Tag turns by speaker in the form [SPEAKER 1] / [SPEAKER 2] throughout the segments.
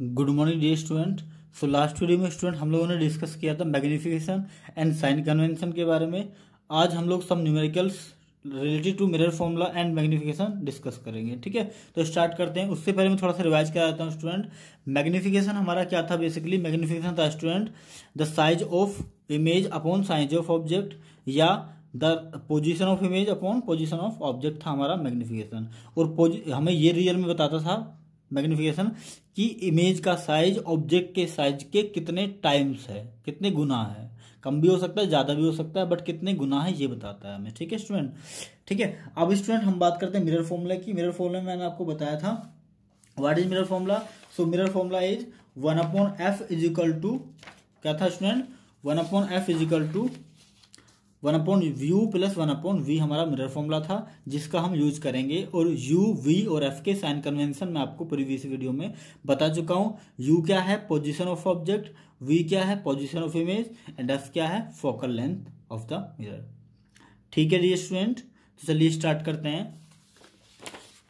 [SPEAKER 1] good morning dear student so last video में student हम लोगों ने डिस्कस किया था मैग्निफिकेशन एंड साइन कन्वेंशन के बारे में आज हम लोग सब numericals related to mirror formula and magnification discuss करेंगे ठीक है तो स्टार्ट करते हैं उससे पहले मैं थोड़ा सा रिवाइज करा देता हूँ स्टूडेंट मैग्निफिकेशन हमारा क्या था बेसिकली मैग्निफिकेशन था student the size of image upon size of object या the position of image upon position of object था हमारा मैग्निफिकेशन और हमें ये रियल में बताता था मैग्निफिकेशन कि इमेज का साइज ऑब्जेक्ट के साइज के कितने टाइम्स है कितने गुना है कम भी हो सकता है ज़्यादा भी हो सकता है बट कितने गुना है ये बताता है हमें ठीक है स्टूडेंट ठीक है अब स्टूडेंट हम बात करते हैं मिरर फॉर्मूला की मिरर फॉर्मूला में मैंने आपको बताया था what is mirror formula so mirror formula is one upon f is equal to क्या था student one upon f is equal to one upon u plus one upon v हमारा mirror formula था जिसका हम यूज करेंगे और u v और f के साइन कन्वेंशन मैं आपको प्रीवियस वीडियो में बता चुका हूँ यू क्या है पोजिशन ऑफ ऑब्जेक्ट वी क्या है position of image and f क्या है focal length of the mirror ठीक है डी स्टूडेंट तो चलिए स्टार्ट करते हैं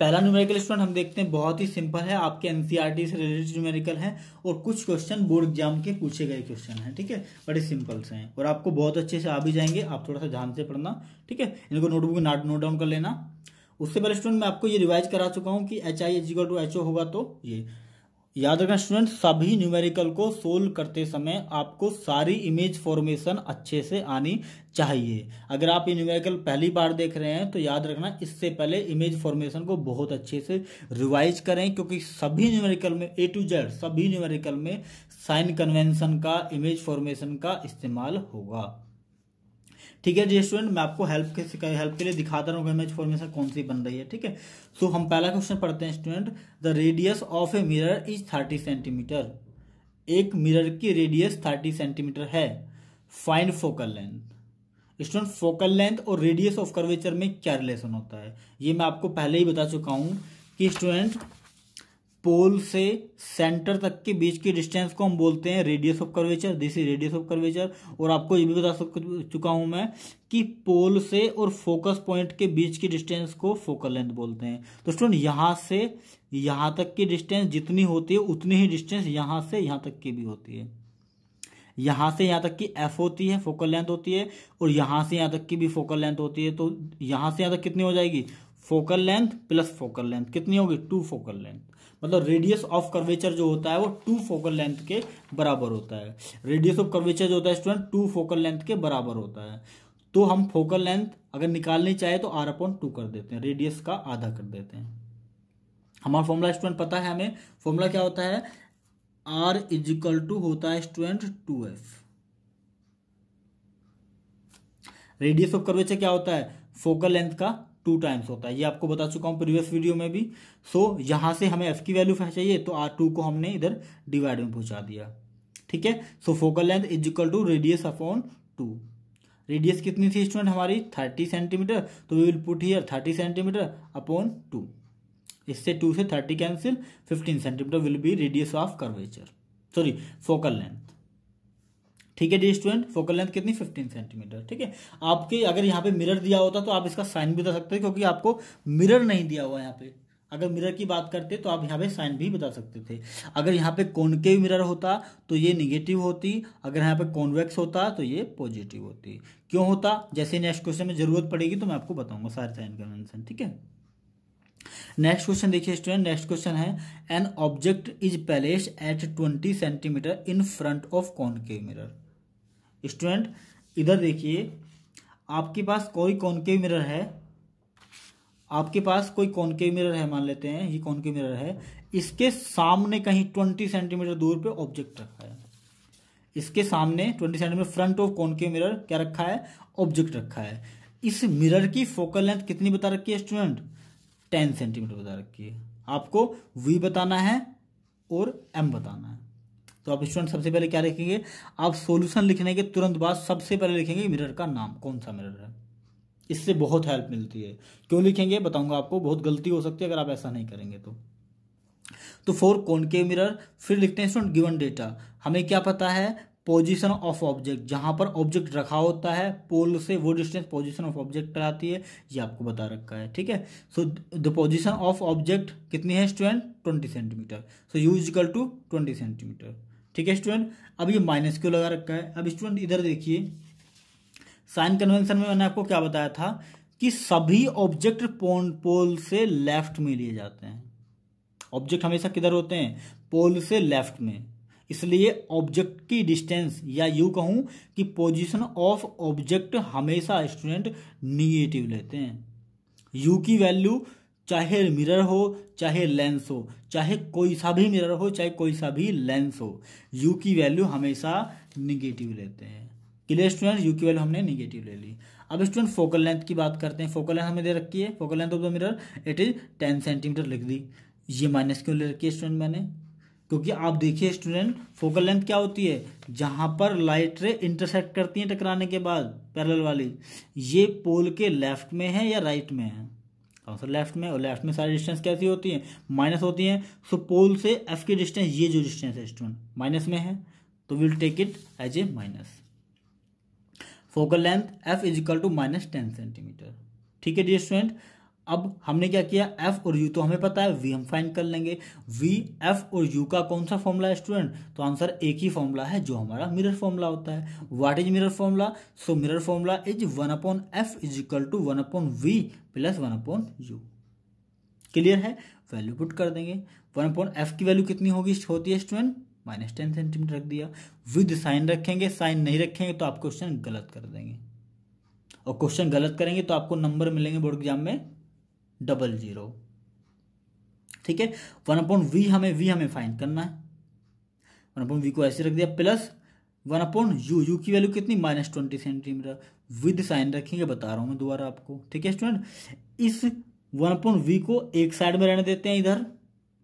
[SPEAKER 1] पहला न्यूमेरिकल स्टूडेंट हम देखते हैं बहुत ही सिंपल है आपके एनसीईआरटी e से रिलेटेड न्यूमेरिकल है और कुछ क्वेश्चन बोर्ड एग्जाम के पूछे गए क्वेश्चन हैं ठीक है बड़े सिंपल से हैं और आपको बहुत अच्छे से आ भी जाएंगे आप थोड़ा सा ध्यान से पढ़ना ठीक है इनको नोटबुक नोट नोट डाउन कर लेना उससे पहले स्टूडेंट मैं आपको ये रिवाइज करा चुका हूँ कि h i h to h o होगा तो ये याद रखना स्टूडेंट सभी न्यूमेरिकल को सोल्व करते समय आपको सारी इमेज फॉर्मेशन अच्छे से आनी चाहिए अगर आप ये न्यूमेरिकल पहली बार देख रहे हैं तो याद रखना इससे पहले इमेज फॉर्मेशन को बहुत अच्छे से रिवाइज करें क्योंकि सभी न्यूमेरिकल में ए टू जेड सभी न्यूमेरिकल में साइन कन्वेंशन का इमेज फॉर्मेशन का इस्तेमाल होगा ठीक है जी स्टूडेंट मैं आपको हेल्प के हेल्प के लिए दिखाता रहूँगा इमेज फॉर्मेशन कौन सी बन रही है ठीक है सो हम पहला क्वेश्चन पढ़ते हैं student the radius of a mirror is thirty centimetre एक मिरर की रेडियस थर्टी सेंटीमीटर है find focal length student focal length और रेडियस ऑफ कर्वेचर में क्या रिलेशन होता है ये मैं आपको पहले ही बता चुका हूँ कि स्टूडेंट पोल से सेंटर तक के बीच की डिस्टेंस को हम बोलते हैं radius of curvature this is radius of curvature और आपको ये भी बता चुका हूं मैं कि पोल से और फोकस पॉइंट के बीच की डिस्टेंस को फोकल लेंथ बोलते हैं तो स्टूडेंट यहां से यहां तक की डिस्टेंस जितनी होती है उतनी ही डिस्टेंस यहां से यहां तक की भी होती है यहां से यहाँ तक की एफ होती है फोकल लेंथ होती है और यहां से यहां तक की भी फोकल लेंथ होती है तो यहां से यहाँ तक कितनी हो जाएगी focal length plus focal length कितनी होगी टू फोकल लेंथ मतलब रेडियस ऑफ कर्वेचर जो होता है वो टू फोकल लेंथ के बराबर होता है रेडियस ऑफ कर्वेचर जो होता है स्टूडेंट टू फोकल लेंथ के बराबर होता है तो हम फोकल लेंथ अगर निकालनी चाहे तो आर अपॉन टू कर देते हैं रेडियस का आधा कर देते हैं हमारा फॉर्मूला स्टूडेंट पता है हमें फॉर्मूला क्या होता है आर इज इक्वल टू होता है student two f radius of curvature क्या होता है फोकल लेंथ का टू टाइम्स होता है ये आपको बता चुका हूँ प्रीवियस वीडियो में भी सो so, यहाँ से हमें एफ की वैल्यू चाहिए तो आर टू को हमने इधर डिवाइड में पहुंचा दिया ठीक है so focal length is equal to radius upon two radius कितनी थी स्टूडेंट हमारी थर्टी सेंटीमीटर तो we will put here thirty centimetre upon two इससे टू से thirty cancel fifteen centimetre will be radius of curvature sorry focal length ठीक है dear student focal length कितनी 15 centimetre ठीक है आपके अगर यहाँ पे मिरर दिया होता तो आप इसका साइन भी बता सकते हो क्योंकि आपको मिरर नहीं दिया हुआ यहाँ पे अगर मिरर की बात करते तो आप यहाँ पे साइन भी बता सकते थे अगर यहाँ पे कॉनकेव मिरर होता तो ये निगेटिव होती अगर यहाँ पे कॉन्वेक्स होता तो ये पॉजिटिव होती क्यों होता जैसे नेक्स्ट क्वेश्चन में जरूरत पड़ेगी तो मैं आपको बताऊंगा सारे साइन कन्वेंशन ठीक है नेक्स्ट क्वेश्चन देखिए स्टूडेंट नेक्स्ट क्वेश्चन है an object is placed at twenty centimetre in front of concave mirror student इधर देखिए आपके पास कोई कॉनकेव मिरर है आपके पास कोई कॉनकेव मिरर है मान लेते हैं ये कॉनकेव मिरर है इसके सामने कहीं ट्वेंटी सेंटीमीटर दूर पे ऑब्जेक्ट रखा है इसके सामने twenty centimetre front of concave mirror क्या रखा है ऑब्जेक्ट रखा है इस मिरर की फोकल लेंथ कितनी बता रखी है स्टूडेंट टेन सेंटीमीटर बता रखी है आपको वी बताना है और एम बताना है तो आप स्टूडेंट सबसे पहले क्या लिखेंगे आप सोल्यूशन लिखने के तुरंत बाद सबसे पहले लिखेंगे मिरर का नाम कौन सा मिरर है इससे बहुत हेल्प मिलती है क्यों लिखेंगे बताऊंगा आपको बहुत गलती हो सकती है अगर आप ऐसा नहीं करेंगे तो तो फोर कौन के मिरर फिर लिखते हैं स्टूडेंट गिवन डेटा हमें क्या पता है पोजिशन ऑफ ऑब्जेक्ट जहां पर ऑब्जेक्ट रखा होता है पोल से वो डिस्टेंस पोजिशन ऑफ ऑब्जेक्ट कराती है ये आपको बता रखा है ठीक है so the position of object कितनी है student twenty centimetre so u is equal to twenty centimetre ठीक है स्टूडेंट अब ये माइनस क्यों लगा रखा है अब स्टूडेंट इधर देखिए साइन कन्वेंशन में मैंने आपको क्या बताया था कि सभी ऑब्जेक्ट पोल से लेफ्ट में लिए जाते हैं ऑब्जेक्ट हमेशा किधर होते हैं पोल से लेफ्ट में इसलिए ऑब्जेक्ट की डिस्टेंस या यू कहूं कि पोजीशन ऑफ ऑब्जेक्ट हमेशा स्टूडेंट निगेटिव लेते हैं यू की वैल्यू चाहे मिरर हो चाहे लेंस हो चाहे कोई सा भी मिरर हो चाहे कोई सा भी लेंस हो यू की वैल्यू हमेशा निगेटिव लेते हैं क्लियर स्टूडेंट यू की वैल्यू हमने निगेटिव ले ली अब स्टूडेंट फोकल लेंथ की बात करते हैं फोकल लेंथ हमें दे रखी है focal length of the mirror it is ten centimetre लिख दी ये माइनस क्यों ले रखी है स्टूडेंट मैंने क्योंकि आप देखिए स्टूडेंट फोकल लेंथ क्या होती है जहाँ पर लाइट रे इंटरसेक्ट करती हैं टकराने के बाद पैरेलल वाली ये पोल के लेफ्ट में है या राइट में है आंसर लेफ्ट में और लेफ्ट में सारी डिस्टेंस कैसी होती है माइनस होती है सो पोल से एफ की डिस्टेंस ये जो डिस्टेंस है स्टूडेंट माइनस में है तो will take it as a minus focal length f is equal to minus ten centimetre ठीक है डी स्टूडेंट अब हमने क्या किया एफ और यू तो हमें पता है वी हम फाइंड कर लेंगे वी एफ और यू का कौन सा फॉर्मूला है स्टूडेंट तो आंसर एक ही फॉर्मूला है जो हमारा मिरर फॉर्मूला होता है what is mirror formula so mirror formula is one upon f is equal to one upon v plus one upon u clear है वैल्यू पुट कर देंगे वन अपॉन एफ की वैल्यू कितनी होगी होती है स्टूडेंट माइनस टेन सेंटीमीटर रख दिया विद साइन रखेंगे साइन नहीं रखेंगे तो आप क्वेश्चन गलत कर देंगे और क्वेश्चन गलत करेंगे तो आपको नंबर मिलेंगे बोर्ड एग्जाम में डबल जीरो ठीक है वन अपॉन वी हमें वी हमें फाइन करना है वन अपॉन वी को ऐसे रख दिया plus one upon u u की वैल्यू कितनी minus twenty centimetre with sign रखेंगे बता रहा हूँ मैं दोबारा आपको ठीक है स्टूडेंट इस वन अपॉन वी को एक साइड में रहने देते हैं इधर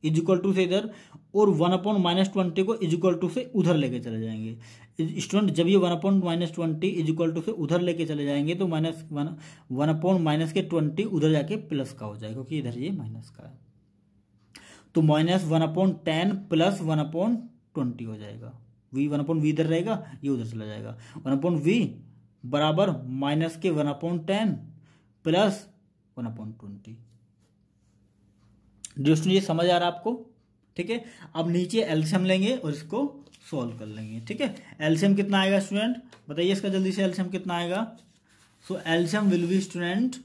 [SPEAKER 1] इज इक्वल टू से इधर और वन अपॉन माइनस ट्वेंटी को इज इक्वल टू से उधर लेके चले जाएंगे स्टूडेंट जब ये one upon minus twenty is equal to से उधर लेके चले जाएंगे तो minus one one upon minus के ट्वेंटी उधर जाके प्लस का हो जाएगा क्योंकि इधर ये माइनस का है तो minus one upon ten plus one upon twenty हो जाएगा वी वन अपॉइंट वी इधर रहेगा ये उधर चला जाएगा वन अपॉइंट वी बराबर माइनस के one upon ten plus one upon twenty दोस्तों समझ आ रहा है आपको ठीक है अब नीचे एल्शियम लेंगे और इसको सॉल्व कर लेंगे ठीक है एल्शियम कितना आएगा स्टूडेंट बताइए इसका जल्दी से एल्शियम कितना आएगा so LCM will be student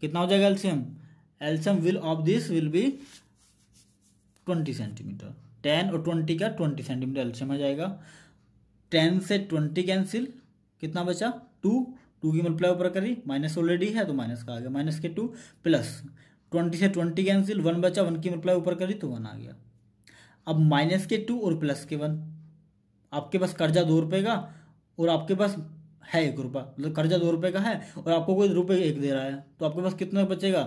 [SPEAKER 1] कितना हो जाएगा LCM LCM will of this will be twenty centimetre ten और ट्वेंटी का ट्वेंटी सेंटीमीटर एल्शियम आ जाएगा टेन से ट्वेंटी कैंसिल कितना बचा टू टू की मल्टीप्लाई ऊपर करी माइनस ऑलरेडी है तो माइनस का आ गया माइनस के टू प्लस ट्वेंटी से ट्वेंटी कैंसिल वन बचा वन की मल्टीप्लाई ऊपर करी तो वन आ गया अब माइनस के टू और प्लस के वन आपके पास कर्जा दो रुपए का और आपके पास है एक रुपया मतलब कर्जा दो रुपए का है और आपको कोई रुपये एक दे रहा है तो आपके पास कितना बचेगा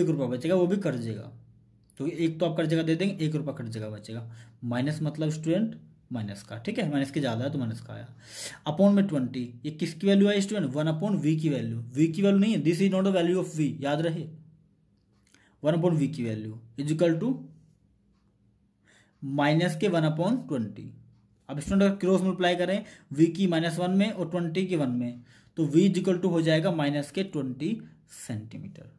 [SPEAKER 1] एक रुपया बचेगा वो भी कर्जेगा तो एक तो आप कर्जे का दे देंगे एक रुपया कर्जे का बचेगा माइनस मतलब स्टूडेंट माइनस का ठीक है माइनस के ज़्यादा है तो माइनस का आया अपॉन में ट्वेंटी ये किसकी वैल्यू है स्टूडेंट वन अपॉन वी की वैल्यू वी की वैल्यू नहीं है this is not the value of v याद रहे वन अपॉन वी की वैल्यू इजिकल टू माइनस के वन अपॉन ट्वेंटी अब स्टूडेंट अगर क्रॉस मल्टीप्लाई करें वी की माइनस वन में और ट्वेंटी के वन में तो वी इजिकल टू हो जाएगा माइनस के ट्वेंटी सेंटीमीटर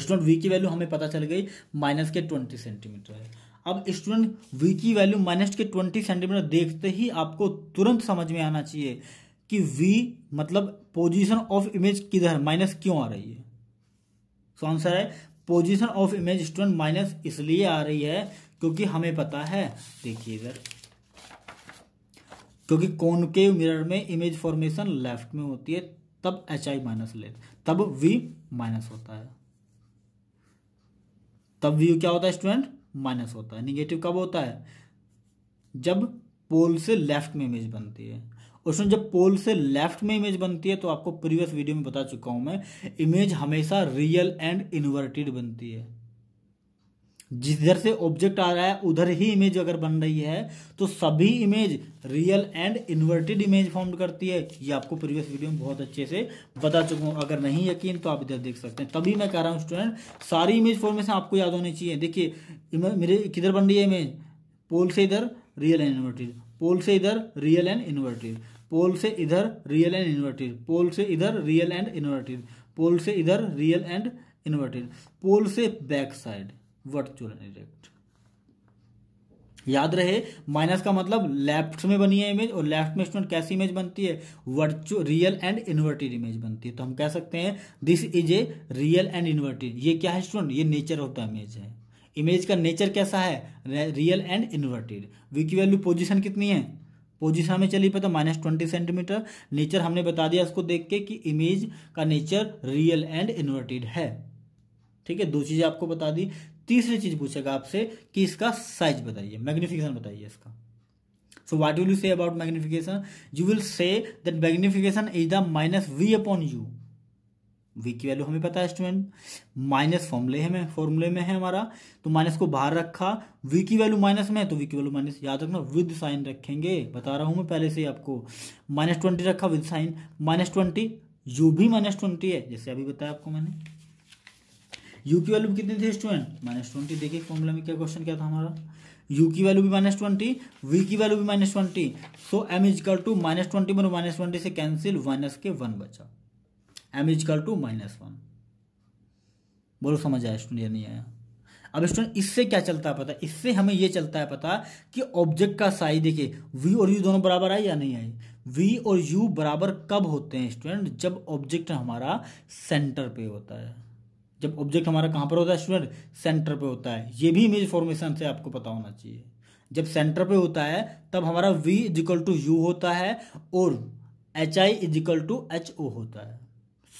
[SPEAKER 1] स्टूडेंट वी की वैल्यू हमें पता चल गई माइनस के ट्वेंटी सेंटीमीटर है अब स्टूडेंट वी की वैल्यू माइनस के ट्वेंटी सेंटीमीटर देखते ही आपको तुरंत समझ में आना चाहिए कि वी मतलब पोजीशन ऑफ इमेज किधर माइनस क्यों आ रही है सो आंसर है position of image student minus इसलिए आ रही है क्योंकि हमें पता है देखिए इधर क्योंकि कॉनकेव मिरर में इमेज फॉर्मेशन लेफ्ट में होती है तब एच आई माइनस ले तब वी माइनस होता है तब वी क्या होता है स्टूडेंट माइनस होता है निगेटिव कब होता है जब पोल से लेफ्ट में इमेज बनती है उसमें जब पोल से लेफ्ट में इमेज बनती है तो आपको प्रीवियस वीडियो में बता चुका हूं मैं इमेज हमेशा रियल एंड इन्वर्टेड बनती है जिधर से ऑब्जेक्ट आ रहा है उधर ही इमेज अगर बन रही है तो सभी image real and inverted image form करती है ये आपको प्रीवियस वीडियो में बहुत अच्छे से बता चुका हूँ अगर नहीं यकीन तो आप इधर देख सकते हैं तभी मैं कह रहा हूँ स्टूडेंट सारी इमेज फॉर्मेशन आपको याद होनी चाहिए देखिए मेरे किधर बन रही है इमेज पोल से इधर रियल एंड इन्वर्टेड पोल से इधर रियल एंड इन्वर्टेड पोल से इधर रियल एंड इन्वर्टेड पोल से इधर रियल एंड इन्वर्टेड पोल से इधर रियल एंड इन्वर्टेड पोल से बैक साइड वर्चुअल इरेक्ट याद रहे माइनस का मतलब लेफ्ट में बनी है इमेज और लेफ्ट में स्टूडेंट कैसी इमेज बनती है virtual real and inverted image बनती है तो हम कह सकते हैं this is a real and inverted ये क्या है स्टूडेंट ये नेचर ऑफ द इमेज है इमेज का नेचर कैसा है रियल एंड इन्वर्टेड वी की वैल्यू पोजिशन कितनी है पोजिशन में चली पता माइनस ट्वेंटी सेंटीमीटर नेचर हमने बता दिया इसको देख के कि इमेज का नेचर रियल एंड इन्वर्टेड है ठीक है दो चीज़ें आपको बता दी तीसरी चीज पूछेगा आपसे कि इसका साइज बताइए मैग्निफिकेशन बताइए इसका so what will you say about magnification you will say that magnification is the minus v upon u v की वैल्यू हमें पता है स्टूडेंट माइनस फॉर्मूले में फॉर्मूले में है हमारा तो माइनस को बाहर रखा वी की वैल्यू माइनस में है तो वी की वैल्यू माइनस याद रखना विद साइन रखेंगे बता रहा हूं मैं पहले से ही आपको माइनस ट्वेंटी रखा with sign minus twenty u भी माइनस ट्वेंटी है जैसे अभी बताया आपको मैंने यू की वैल्यू कितनी थी स्टूडेंट माइनस ट्वेंटी देखिए फॉर्मूला में क्या क्वेश्चन क्या था हमारा यू की वैल्यू भी माइनस ट्वेंटी वी की वैल्यू भी minus twenty so m is equal to minus twenty बनो माइनस ट्वेंटी से कैंसिल माइनस के वन बचा m is equal to minus one बोलो समझ आया स्टूडेंट या नहीं आया अब स्टूडेंट इससे क्या चलता है पता इससे हमें यह चलता है पता कि ऑब्जेक्ट का साइज देखिए वी और यू दोनों बराबर आए या नहीं आए वी और यू बराबर कब होते हैं स्टूडेंट जब ऑब्जेक्ट हमारा सेंटर पे होता है जब ऑब्जेक्ट हमारा कहाँ पर होता है स्टूडेंट सेंटर पे होता है ये भी इमेज फॉर्मेशन से आपको पता होना चाहिए जब सेंटर पे होता है तब हमारा v इक्वल टू यू होता है और h i is equal to h o होता है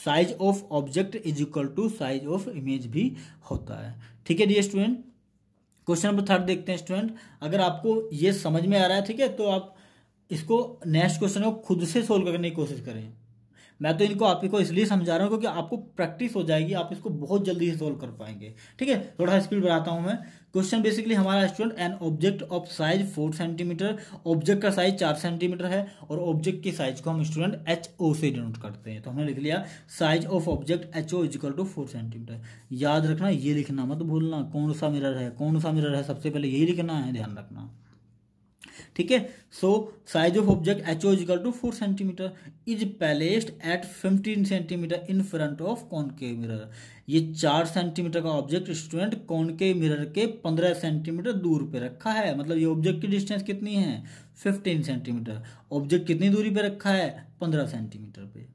[SPEAKER 1] size of object is equal to size of image भी होता है ठीक है D student question number third देखते हैं स्टूडेंट अगर आपको ये समझ में आ रहा है ठीक है तो आप इसको नेक्स्ट क्वेश्चन को खुद से सोल्व करने की कोशिश करें मैं तो इनको आपको इसलिए समझा रहा हूँ क्योंकि आपको प्रैक्टिस हो जाएगी आप इसको बहुत जल्दी ही सोल्व कर पाएंगे ठीक है थोड़ा स्पीड बढ़ाता हूँ मैं क्वेश्चन बेसिकली हमारा student an object of size four centimetre object का साइज चार सेंटीमीटर है और ऑब्जेक्ट की साइज को हम स्टूडेंट एच ओ से डिनोट करते हैं तो हमने लिख लिया size of object h o is equal to four centimetre याद रखना ये लिखना मत भूलना कौन सा मिरर है कौन सा मिरर है सबसे पहले यही लिखना है ध्यान रखना ठीक है so size of object h o is equal to four centimetre is placed at fifteen centimetre in front of के मिरर ये चार सेंटीमीटर का ऑब्जेक्ट स्टूडेंट के मिरर के पंद्रह सेंटीमीटर दूर पे रखा है मतलब ये ऑब्जेक्ट की डिस्टेंस कितनी है फिफ्टीन सेंटीमीटर ऑब्जेक्ट कितनी दूरी पे रखा है पंद्रह सेंटीमीटर पे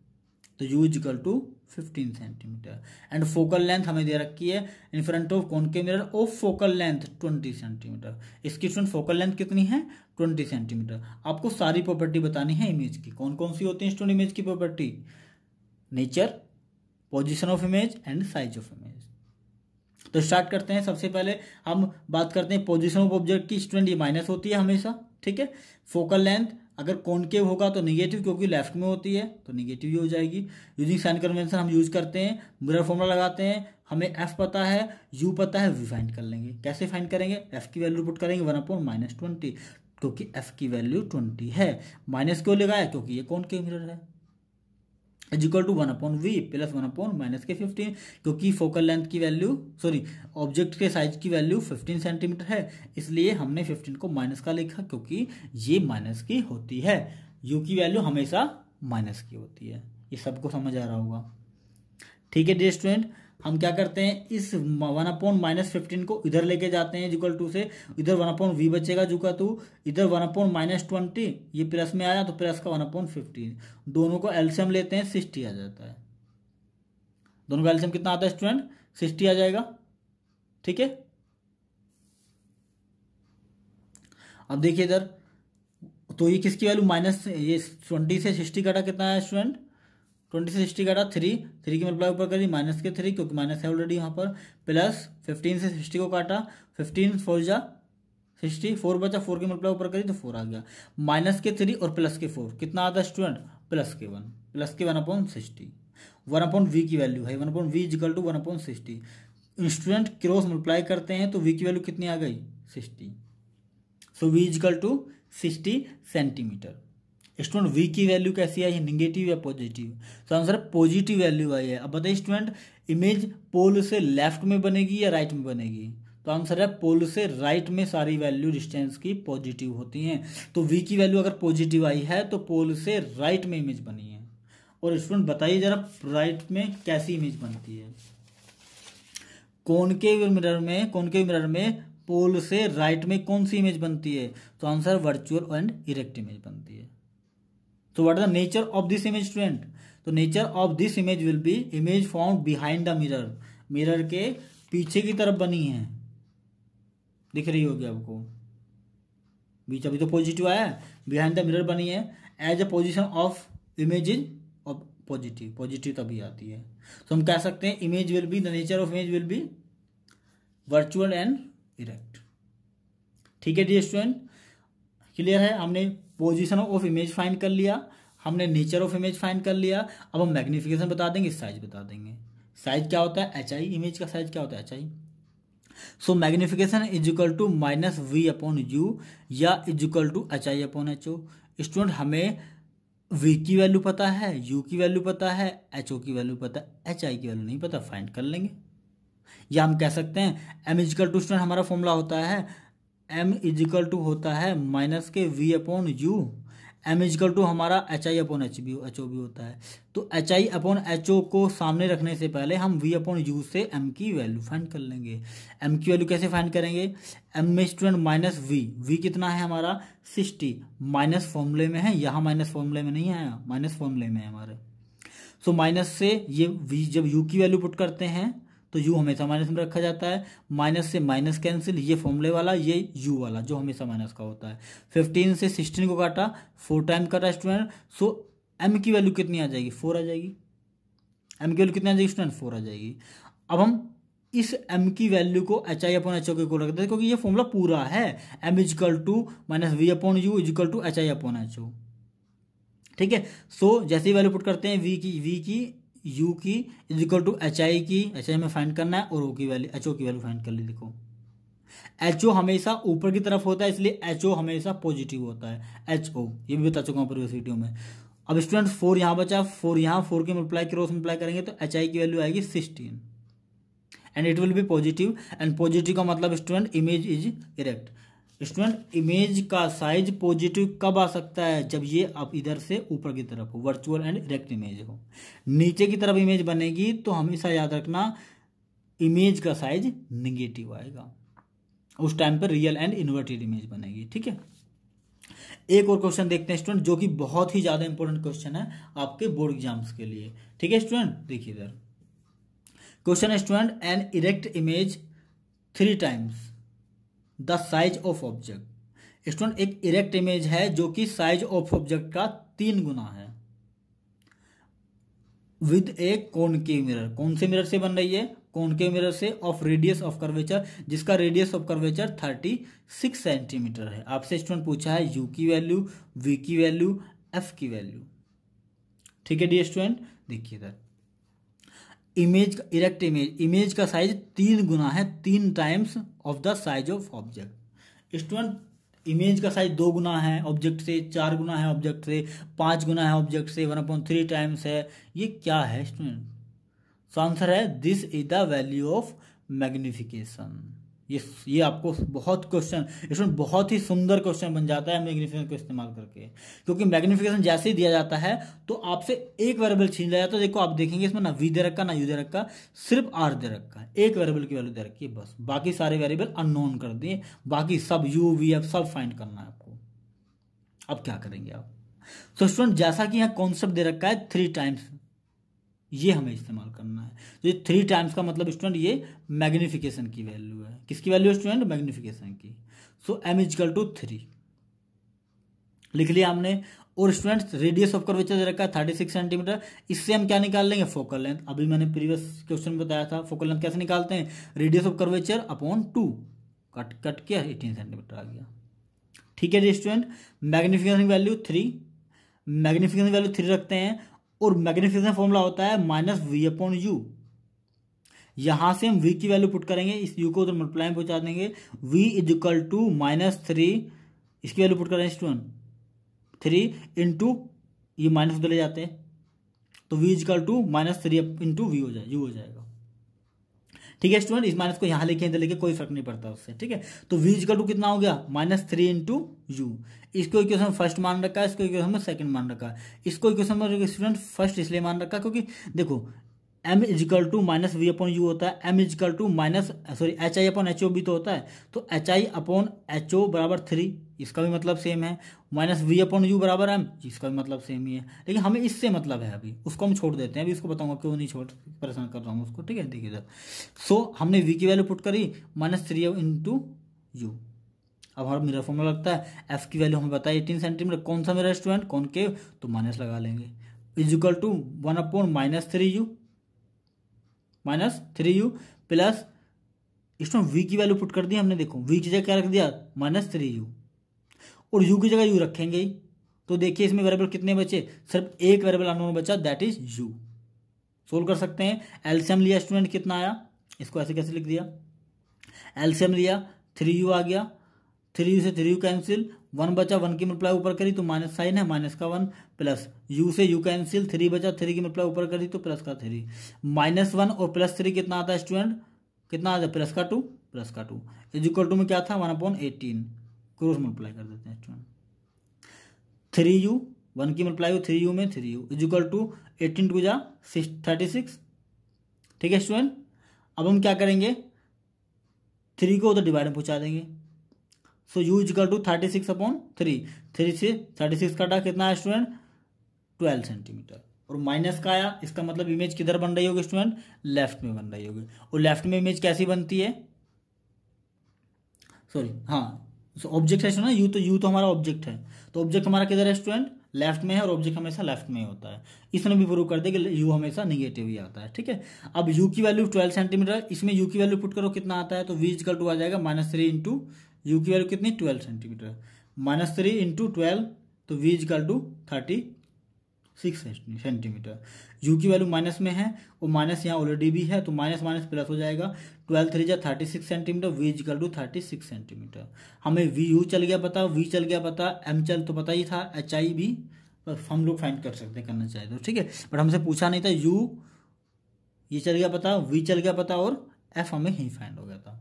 [SPEAKER 1] तो u is equal to fifteen centimetre and focal length हमें दे रखी है in front of concave mirror of focal length twenty centimetre इसकी स्टूडेंट फोकल लेंथ कितनी है ट्वेंटी सेंटीमीटर आपको सारी प्रॉपर्टी बतानी है इमेज की कौन कौन सी होती है स्टूडेंट इमेज की property nature position of image and size of image तो स्टार्ट करते हैं सबसे पहले हम बात करते हैं पोजिशन ऑफ ऑब्जेक्ट की स्टूडेंट ये माइनस होती है हमेशा ठीक है फोकल लेंथ अगर के होगा तो निगेटिव क्योंकि लेफ्ट में होती है तो निगेटिव ही हो जाएगी यूजिंग साइन कन्वेंशन हम यूज़ करते हैं मिरर फॉर्मूला लगाते हैं हमें एफ पता है यू पता है वी फाइंड कर लेंगे कैसे फाइंड करेंगे एफ की वैल्यू पुट करेंगे वन अपॉन माइनस ट्वेंटी क्योंकि एफ की वैल्यू ट्वेंटी है माइनस क्यों लगाया क्योंकि ये कौन के मिरर है equal to one upon v plus one upon minus के फिफ्टीन क्योंकि फोकल लेंथ की वैल्यू सॉरी ऑब्जेक्ट के साइज की वैल्यू फिफ्टीन सेंटीमीटर है इसलिए हमने फिफ्टीन को माइनस का लिखा क्योंकि ये माइनस की होती है यू की वैल्यू हमेशा माइनस की होती है ये सबको समझ आ रहा होगा ठीक है डियर स्टूडेंट हम क्या करते हैं इस वन अपॉन माइनस फिफ्टीन को इधर लेके जाते हैं जुकल टू से इधर वन अपॉन वी बचेगा जुका टू इधर वन अपॉन माइनस ट्वेंटी ये प्लस में आया तो प्लस का वन अपॉन फिफ्टीन दोनों को एल्शियम लेते हैं सिक्सटी आ जाता है दोनों का एल्शियम कितना आता है स्टूडेंट सिक्सटी आ जाएगा ठीक है अब देखिए इधर तो ये किसकी वैल्यू माइनस ये ट्वेंटी से सिक्सटी कटा कितना है स्टूडेंट ट्वेंटी से सिक्सटी काटा थ्री थ्री की मल्टीप्लाई ऊपर करी माइनस के थ्री क्योंकि माइनस है ऑलरेडी यहाँ पर प्लस फिफ्टीन से सिक्सटी को काटा फिफ्टीन फोर जा सिक्सटी फोर बचा फोर की मल्टीप्लाई ऊपर करी तो फोर आ गया माइनस के थ्री और प्लस के फोर कितना आता है स्टूडेंट प्लस के वन प्लस के one upon sixty one upon v की वैल्यू है one upon v equal to one upon sixty student cross multiply करते हैं तो वी की वैल्यू कितनी आ गई sixty so v equal to sixty centimetre student v की वैल्यू कैसी आई तो है निगेटिव या पॉजिटिव तो आंसर है पॉजिटिव वैल्यू आई है अब बताइए स्टूडेंट इमेज पोल से लेफ्ट में बनेगी या राइट में बनेगी तो आंसर है पोल से राइट में सारी वैल्यू डिस्टेंस की पॉजिटिव होती हैं तो वी की वैल्यू अगर पॉजिटिव आई है तो पोल से राइट में इमेज बनी है और स्टूडेंट बताइए जरा राइट में कैसी इमेज बनती है के मिरर में के मिरर में पोल से राइट में कौन सी इमेज बनती है तो answer virtual and erect image बनती है so what the nature of this image student तो nature of this image will be image found behind the mirror mirror के पीछे की तरफ बनी है दिख रही होगी आपको बीच अभी तो पॉजिटिव आया बिहाइंड द मिरर बनी है as a position of image is positive positive तभी आती है तो हम कह सकते हैं image will be the nature of image will be virtual and erect ठीक है डी स्टूडेंट क्लियर है हमने पोजिशन ऑफ इमेज फाइंड कर लिया हमने नेचर ऑफ इमेज फाइंड कर लिया अब हम मैग्निफिकेशन बता देंगे साइज बता देंगे साइज क्या होता है एच आई इमेज का साइज क्या होता है h i so magnification is equal to minus v upon u या is equal to h i upon h o student हमें वी की वैल्यू पता है यू की वैल्यू पता है एच ओ की वैल्यू पता है एच आई की वैल्यू नहीं पता फाइंड कर लेंगे या हम कह सकते हैं एम इजिकल टू स्टूडेंट हमारा फॉर्मूला होता है एम इजिकल टू होता है माइनस के v upon u m equal to हमारा एच आई अपॉन एच बी एच ओ बी होता है तो h i upon h o को सामने रखने से पहले हम वी अपॉन यू से एम की वैल्यू फाइंड कर लेंगे एम की वैल्यू कैसे फाइंड करेंगे एम में स्टूडेंट माइनस वी वी कितना है हमारा सिक्सटी माइनस फॉर्मूले में है यहाँ माइनस फॉर्मूले में नहीं है माइनस फॉर्मूले में है हमारे सो so, माइनस से ये वी जब यू की वैल्यू पुट करते हैं तो यू हमेशा माइनस में रखा जाता है माइनस से माइनस कैंसिल ये फॉर्मूले वाला ये यू वाला जो हमेशा माइनस का होता है फिफ्टीन से सिक्सटीन को काटा फोर टाइम रहा स्टूडेंट सो एम की वैल्यू कितनी आ जाएगी फोर आ जाएगी एम की वैल्यू कितनी आ जाएगी स्टूडेंट फोर आ जाएगी अब हम इस एम की वैल्यू को h i upon h o के को रखते हैं क्योंकि ये फॉर्मूला पूरा है m equal to minus v upon u equal to h i upon h o ठीक है सो जैसे ही वैल्यू पुट करते हैं वी की वी की यू की is equal to h i की एच आई हमें फाइंड करना है और ओ की वैल्यू एच ओ की वैल्यू फाइंड कर ली देखो एच ओ हमेशा ऊपर की तरफ होता है इसलिए एच ओ हमेशा पॉजिटिव होता है एच ओ ये भी बता चुका हूँ प्रीवियस वीडियो में अब स्टूडेंट फोर यहाँ बचा फोर यहाँ फोर के मल्टीप्लाई करो मल्टीप्लाई करेंगे तो एच आई की वैल्यू आएगी sixteen and it will be positive and positive का मतलब student image is erect student image का साइज पॉजिटिव कब आ सकता है जब ये अब इधर से ऊपर की तरफ हो वर्चुअल एंड डायरेक्ट इमेज हो नीचे की तरफ इमेज बनेगी तो हमेशा याद रखना इमेज का साइज निगेटिव आएगा उस टाइम पर रियल एंड इन्वर्टेड इमेज बनेगी ठीक है एक और क्वेश्चन देखते हैं स्टूडेंट जो कि बहुत ही ज़्यादा इंपॉर्टेंट क्वेश्चन है आपके बोर्ड एग्जाम्स के लिए ठीक है स्टूडेंट देखिए इधर क्वेश्चन है student an erect image three times the size of object student एक इरेक्ट इमेज है जो कि साइज ऑफ ऑब्जेक्ट का तीन गुना है विद ए कौन के मिरर कौन से मिरर से बन रही है कौन के मिरर से ऑफ रेडियस ऑफ कर्वेचर जिसका radius of curvature thirty six centimetre है आपसे स्टूडेंट पूछा है यू की वैल्यू वी की वैल्यू एफ की वैल्यू ठीक है डी स्टूडेंट देखिए इधर इमेज इरेक्ट इमेज इमेज का साइज तीन गुना है तीन times of the size of object student image का साइज दो गुना है ऑब्जेक्ट से चार गुना है ऑब्जेक्ट से पांच गुना है ऑब्जेक्ट से वन अपॉइंट थ्री टाइम्स है ये क्या है स्टूडेंट सो आंसर है this is the value of magnification ये ये आपको बहुत क्वेश्चन इसमें बहुत ही सुंदर क्वेश्चन बन जाता है मैग्निफिकेशन को इस्तेमाल करके क्योंकि मैग्निफिकेशन जैसे ही दिया जाता है तो आपसे एक वेरेबल छीन लिया जाता है देखो आप देखेंगे इसमें ना वी दे रखा ना यू दे रखा सिर्फ आर दे रखा एक वेरेबल की वैल्यू दे रखी है बस बाकी सारे वेरेबल अननोन कर दिए बाकी सब यू वी एफ सब फाइंड करना है आपको अब क्या करेंगे आप तो स्टूडेंट जैसा कि यहाँ कॉन्सेप्ट दे रखा है थ्री टाइम्स ये हमें इस्तेमाल करना है तो ये थ्री टाइम्स का मतलब स्टूडेंट ये मैग्निफिकेशन की वैल्यू है किसकी वैल्यू है स्टूडेंट मैग्निफिकेशन की so m is equal to three लिख लिया हमने और स्टूडेंट्स रेडियस ऑफ कर्वेचर दे रखा है थर्टी सिक्स सेंटीमीटर इससे हम क्या निकाल लेंगे फोकल लेंथ अभी मैंने प्रीवियस क्वेश्चन में बताया था फोकल लेंथ कैसे निकालते हैं radius of curvature upon two cut cut के एटीन सेंटीमीटर आ गया ठीक है जी student magnification value three magnification value three रखते हैं और मैग्निफिकेशन फॉर्मूला होता है माइनस वी अपॉन यू यहां से हम वी की वैल्यू पुट करेंगे इस यू को उधर मल्टीप्लाई में पहुंचा देंगे v is equal to minus three इसकी वैल्यू पुट करेंगे स्टूडेंट थ्री इंटू ये माइनस उधर ले जाते हैं तो v equal to minus three into v हो जाए यू हो जाएगा ठीक है स्टूडेंट इस माइनस को यहाँ लेके इधर लेके कोई फर्क नहीं पड़ता उससे ठीक है तो वी इजकल टू कितना हो गया माइनस थ्री इंटू यू इसको इक्वेशन में फर्स्ट मान रखा है इसको इक्वेशन में सेकंड मान रखा है इसको इक्वेशन में स्टूडेंट फर्स्ट इसलिए मान रखा क्योंकि देखो m equal to minus v upon u होता है m equal to minus sorry h i upon h o भी तो होता है तो h i upon h o बराबर थ्री इसका भी मतलब सेम है माइनस वी अपॉन यू बराबर एम इसका भी मतलब सेम ही है लेकिन हमें इससे मतलब है अभी उसको हम छोड़ देते हैं अभी उसको बताऊंगा क्यों नहीं छोड़ परेशान कर रहा हूँ उसको ठीक है देखिए सर सो हमने वी की वैल्यू पुट करी माइनस थ्री इंटू यू अब हमारा मेरा फॉर्मूला लगता है एफ की वैल्यू हमें बताया एटीन सेंटीमीटर कौन सा मेरा स्टूडेंट कौन के तो माइनस लगा लेंगे equal to one upon minus three u minus three u plus इसमें वी की वैल्यू पुट कर दी हमने देखो वी की जगह क्या रख दिया माइनस थ्री यू और यू की जगह यू रखेंगे तो देखिए इसमें वेरेबल कितने बचे सिर्फ एक वेरेबल अनोन बचा दैट इज यू सोल्व कर सकते हैं एल्शियम लिया स्टूडेंट कितना आया इसको ऐसे कैसे लिख दिया एल्शियम लिया थ्री यू आ गया थ्री यू से थ्री यू कैंसिल वन बचा वन की मल्टीप्लाई ऊपर करी तो माइनस साइन है माइनस का वन प्लस यू से यू कैंसिल थ्री बचा थ्री की मल्टीप्लाई ऊपर करी तो प्लस का थ्री माइनस वन और प्लस थ्री कितना आता है स्टूडेंट कितना आता है प्लस का टू प्लस का टू इज इक्वल टू में क्या था one upon eighteen cross multiply कर देते हैं स्टूडेंट थ्री यू वन की मल्टीप्लाई हो थ्री यू में three u equal to eighteen two जा थर्टी सिक्स ठीक है स्टूडेंट अब हम क्या करेंगे थ्री को उधर डिवाइड में पहुँचा देंगे so u equal to thirty six upon three three से थर्टी सिक्स काटा कितना है स्टूडेंट ट्वेल्व सेंटीमीटर और माइनस का आया इसका मतलब इमेज किधर बन रही होगी स्टूडेंट लेफ्ट में बन रही होगी और लेफ्ट में इमेज कैसी बनती है सॉरी हाँ ऑब्जेक्ट है ना यू तो यू तो हमारा ऑब्जेक्ट है तो ऑब्जेक्ट हमारा किधर है स्टूडेंट लेफ्ट में है और ऑब्जेक्ट हमेशा लेफ्ट में होता है इसने भी प्रूव कर दे कि यू हमेशा निगेटिव ही आता है ठीक है अब यू की वैल्यू ट्वेल्व सेंटीमीटर इसमें यू की वैल्यू पुट करो कितना आता है तो वी इजकल टू आ जाएगा माइनस थ्री इंटू यू की वैल्यू कितनी twelve centimetre minus three into twelve तो v equal to thirty six centimetre u की वैल्यू माइनस में है वो माइनस यहाँ ऑलरेडी भी है तो माइनस माइनस प्लस हो जाएगा ट्वेल्थ थ्री जा thirty six centimetre v equal to thirty six centimetre हमें वी यू चल गया पता वी चल गया पता एम चल तो पता ही था एच आई भी हम लोग फाइंड कर सकते करना चाहिए तो ठीक है बट हमसे पूछा नहीं था यू ये चल गया पता वी चल गया पता और एफ हमें ही फाइंड हो गया था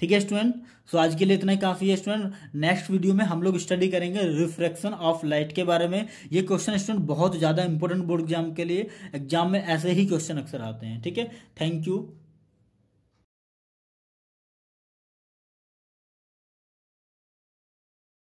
[SPEAKER 1] ठीक है स्टूडेंट सो आज के लिए इतना ही काफ़ी है स्टूडेंट नेक्स्ट वीडियो में हम लोग स्टडी करेंगे रिफ्रेक्शन ऑफ लाइट के बारे में ये क्वेश्चन स्टूडेंट बहुत ज़्यादा इंपॉर्टेंट बोर्ड एग्जाम के लिए एग्जाम में ऐसे ही क्वेश्चन अक्सर आते हैं ठीक है थैंक यू